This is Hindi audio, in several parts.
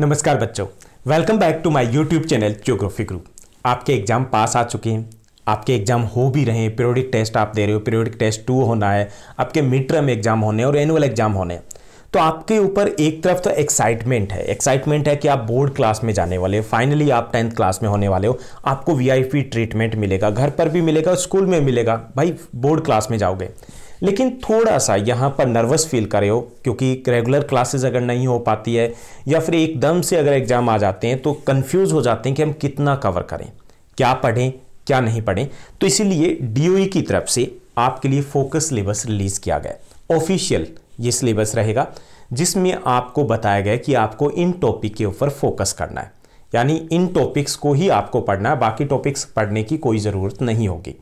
नमस्कार बच्चों welcome back to my YouTube channel geography group आपके एग्जाम पास आ चुके हैं आपके एग्जाम हो भी रहे हैं पीरियोडिक टेस्ट आप दे रहे हो पीरियोडिक टेस्ट टू होना है आपके मिड टर्म एग्जाम होने और एनुअल एग्जाम होने तो आपके ऊपर एक तरफ तो एक्साइटमेंट है एक्साइटमेंट है कि आप बोर्ड क्लास में जाने वाले हो फाइनली आप टेंथ क्लास में होने वाले हो आपको वीआईपी ट्रीटमेंट मिलेगा घर पर भी मिलेगा स्कूल में मिलेगा भाई बोर्ड क्लास में जाओगे लेकिन थोड़ा सा यहाँ पर नर्वस फील करे हो क्योंकि रेगुलर क्लासेस अगर नहीं हो पाती है या फिर एकदम से अगर एग्ज़ाम आ जाते हैं तो कन्फ्यूज़ हो जाते हैं कि हम कितना कवर करें क्या पढ़ें क्या नहीं पढ़ें तो इसीलिए डी e की तरफ से आपके लिए फोकस सिलेबस रिलीज़ किया गया ऑफिशियल ये सिलेबस रहेगा जिसमें आपको बताया गया कि आपको इन टॉपिक के ऊपर फोकस करना है यानी इन टॉपिक्स को ही आपको पढ़ना है बाकी टॉपिक्स पढ़ने की कोई ज़रूरत नहीं होगी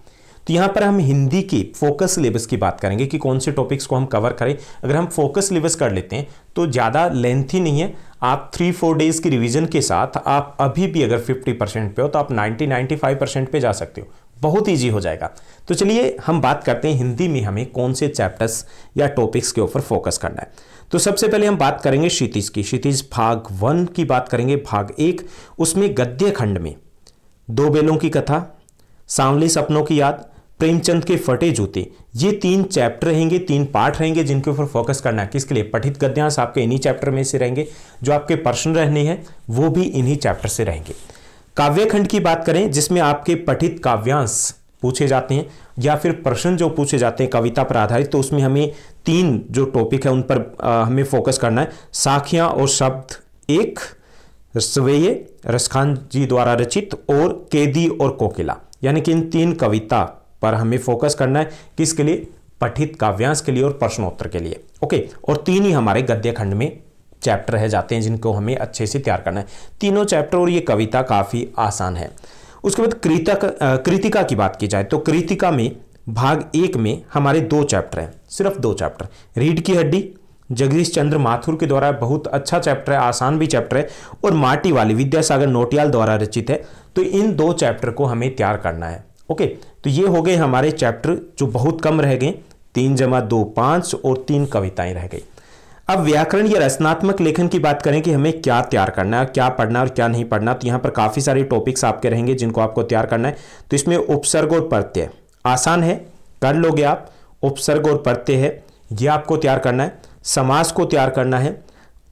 तो यहाँ पर हम हिंदी के फोकस सिलेबस की बात करेंगे कि कौन से टॉपिक्स को हम कवर करें अगर हम फोकस सिलेबस कर लेते हैं तो ज़्यादा लेंथी नहीं है आप थ्री फोर डेज़ की रिवीजन के साथ आप अभी भी अगर 50 परसेंट पे हो तो आप 90 95 परसेंट पे जा सकते हो बहुत ईजी हो जाएगा तो चलिए हम बात करते हैं हिंदी में हमें कौन से चैप्टर्स या टॉपिक्स के ऊपर फोकस करना है तो सबसे पहले हम बात करेंगे क्षितिज की क्षितिज भाग वन की बात करेंगे भाग एक उसमें गद्य खंड में दो बेलों की कथा सांवली सपनों की याद प्रेमचंद के फटे जूते ये तीन चैप्टर रहेंगे तीन पार्ट रहेंगे जिनके ऊपर फोकस करना है किसके लिए पठित गद्यांश आपके इन्हीं चैप्टर में से रहेंगे जो आपके प्रश्न रहने हैं वो भी इन्हीं चैप्टर से रहेंगे काव्यखंड की बात करें जिसमें आपके पठित काव्यांश पूछे जाते हैं या फिर प्रश्न जो पूछे जाते हैं कविता पर आधारित तो उसमें हमें तीन जो टॉपिक है उन पर हमें फोकस करना है साखियाँ और शब्द एक स्वेय रसखान जी द्वारा रचित और केदी और कोकिला यानी कि इन तीन कविता पर हमें फोकस करना है किसके लिए पठित काव्यांश के लिए और प्रश्नोत्तर के लिए ओके और तीन ही हमारे गद्य खंड में चैप्टर रह जाते हैं जिनको हमें अच्छे से तैयार करना है तीनों चैप्टर और ये कविता काफ़ी आसान है उसके बाद कृतक कृतिका की बात की जाए तो कृतिका में भाग एक में हमारे दो चैप्टर हैं सिर्फ दो चैप्टर रीढ़ की हड्डी जगदीश चंद्र माथुर के द्वारा बहुत अच्छा चैप्टर है आसान भी चैप्टर है और माटी वाली विद्यासागर नोटियाल द्वारा रचित है तो इन दो चैप्टर को हमें तैयार करना है ओके तो ये हो गए हमारे चैप्टर जो बहुत कम रह गए तीन जमा दो पांच और तीन कविताएं रह गई अब व्याकरण या रचनात्मक लेखन की बात करें कि हमें क्या तैयार करना है क्या पढ़ना और क्या नहीं पढ़ना तो यहाँ पर काफ़ी सारे टॉपिक्स आपके रहेंगे जिनको आपको तैयार करना है तो इसमें उपसर्ग और प्रत्यय आसान है कर लोगे आप उपसर्ग और प्रत्यय है ये आपको तैयार करना है समास को तैयार करना है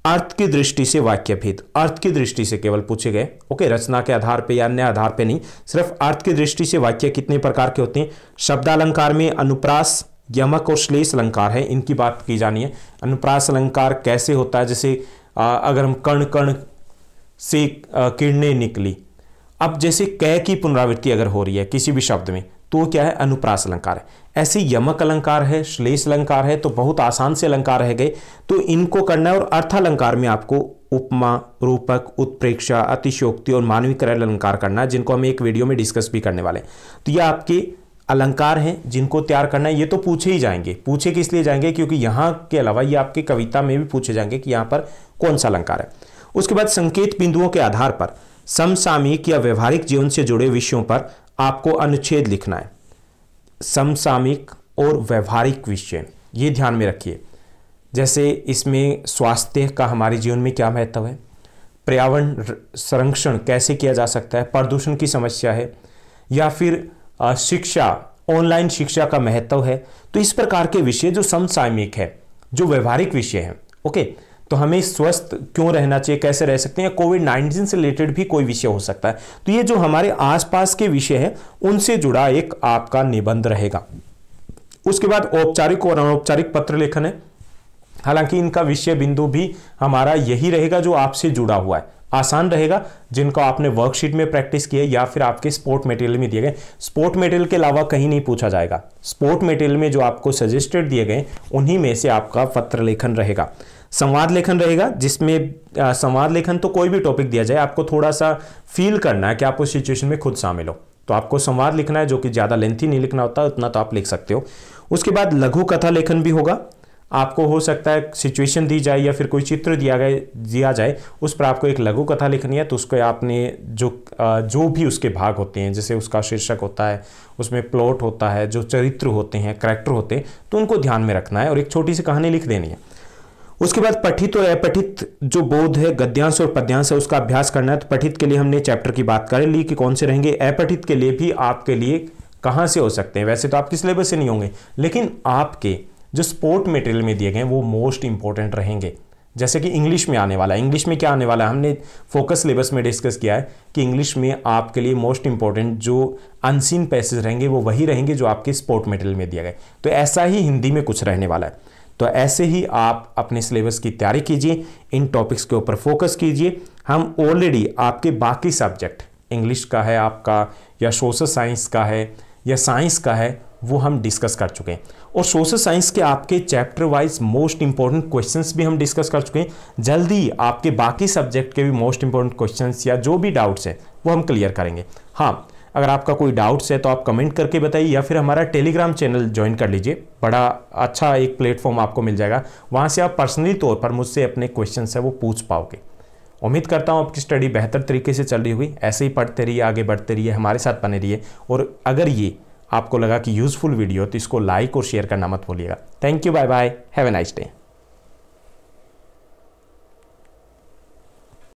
अर्थ की दृष्टि से वाक्य भेद अर्थ की दृष्टि से केवल पूछे गए ओके रचना के आधार पे या अन्य आधार पे नहीं सिर्फ अर्थ की दृष्टि से वाक्य कितने प्रकार के होते हैं शब्दालंकार में अनुप्रास यमक और श्लेष अलंकार है इनकी बात की जानी है अनुप्रास अलंकार कैसे होता है जैसे अगर हम कर्ण कर्ण से किरणें निकली अब जैसे कै की पुनरावृत्ति अगर हो रही है किसी भी शब्द में तो वो क्या है अनुप्रास अलंकार है ऐसे यमक अलंकार है श्लेष अलंकार है तो बहुत आसान से अलंकार रह गए तो इनको करना है और अर्थालंकार में आपको उपमा रूपक उत्प्रेक्षा अतिशोक्ति और मानवीकरण अलंकार करना है जिनको हम एक वीडियो में डिस्कस भी करने वाले हैं तो ये आपके अलंकार हैं जिनको तैयार करना है ये तो पूछे ही जाएंगे पूछे किस लिए जाएंगे क्योंकि यहाँ के अलावा ये आपके कविता में भी पूछे जाएंगे कि यहाँ पर कौन सा अलंकार है उसके बाद संकेत बिंदुओं के आधार पर समसामयिक या व्यवहारिक जीवन से जुड़े विषयों पर आपको अनुच्छेद लिखना है समसामयिक और व्यवहारिक विषय ये ध्यान में रखिए जैसे इसमें स्वास्थ्य का हमारे जीवन में क्या महत्व है पर्यावरण संरक्षण कैसे किया जा सकता है प्रदूषण की समस्या है या फिर शिक्षा ऑनलाइन शिक्षा का महत्व है तो इस प्रकार के विषय जो समसामयिक है जो व्यवहारिक विषय हैं ओके तो हमें स्वस्थ क्यों रहना चाहिए कैसे रह सकते हैं कोविड नाइन्टीन से रिलेटेड भी कोई विषय हो सकता है तो ये जो हमारे आसपास के विषय हैं उनसे जुड़ा एक आपका निबंध रहेगा उसके बाद औपचारिक और अनौपचारिक पत्र लेखन है हालांकि इनका विषय बिंदु भी हमारा यही रहेगा जो आपसे जुड़ा हुआ है आसान रहेगा जिनको आपने वर्कशीट में प्रैक्टिस किया या फिर आपके स्पोर्ट मटेरियल में दिए गए स्पोर्ट मटेरियल के अलावा कहीं नहीं पूछा जाएगा स्पोर्ट मटेरियल में जो आपको सजेस्टेड दिए गए उन्हीं में से आपका पत्र लेखन रहेगा संवाद लेखन रहेगा जिसमें संवाद लेखन तो कोई भी टॉपिक दिया जाए आपको थोड़ा सा फील करना है कि आप उस सिचुएशन में खुद शामिल हो तो आपको संवाद लिखना है जो कि ज़्यादा लेंथी नहीं लिखना होता उतना तो आप लिख सकते हो उसके बाद लघु कथा लेखन भी होगा आपको हो सकता है सिचुएशन दी जाए या फिर कोई चित्र दिया गया दिया जाए उस पर आपको एक लघु कथा लिखनी है तो उसको आपने जो जो भी उसके भाग होते हैं जैसे उसका शीर्षक होता है उसमें प्लॉट होता है जो चरित्र होते हैं करैक्टर होते हैं तो उनको ध्यान में रखना है और एक छोटी सी कहानी लिख देनी है उसके बाद पठित और अपठित जो बोध है गद्यांश और पद्यांश है उसका अभ्यास करना है तो पठित के लिए हमने चैप्टर की बात कर ली कि कौन से रहेंगे अपठित के लिए भी आपके लिए कहाँ से हो सकते हैं वैसे तो आप किस सिलेबस से नहीं होंगे लेकिन आपके जो स्पोर्ट मटेरियल में दिए गए वो मोस्ट इंपॉर्टेंट रहेंगे जैसे कि इंग्लिश में आने वाला है इंग्लिश में क्या आने वाला है हमने फोकस सिलेबस में डिस्कस किया है कि इंग्लिश में आपके लिए मोस्ट इंपॉर्टेंट जो अनसीन पैसेज रहेंगे वो वही रहेंगे जो आपके स्पोर्ट मटेरियल में दिया गए तो ऐसा ही हिंदी में कुछ रहने वाला है तो ऐसे ही आप अपने सिलेबस की तैयारी कीजिए इन टॉपिक्स के ऊपर फोकस कीजिए हम ऑलरेडी आपके बाकी सब्जेक्ट इंग्लिश का है आपका या सोशल साइंस का है या साइंस का है वो हम डिस्कस कर चुके हैं और सोशल साइंस के आपके chapter wise most important questions भी हम डिस्कस कर चुके हैं जल्दी आपके बाकी सब्जेक्ट के भी मोस्ट इंपॉर्टेंट क्वेश्चंस या जो भी डाउट्स हैं वो हम क्लियर करेंगे हाँ अगर आपका कोई डाउट्स है तो आप कमेंट करके बताइए या फिर हमारा टेलीग्राम चैनल ज्वाइन कर लीजिए बड़ा अच्छा एक प्लेटफॉर्म आपको मिल जाएगा वहाँ से आप पर्सनली तौर पर मुझसे अपने क्वेश्चन है वो पूछ पाओगे उम्मीद करता हूँ आपकी स्टडी बेहतर तरीके से चल रही होगी ऐसे ही पढ़ते रहिए आगे बढ़ते रहिए हमारे साथ बने रहिए और अगर ये आपको लगा कि यूज़फुल वीडियो तो इसको लाइक और शेयर करना मत भूलिएगा thank you bye bye have a nice day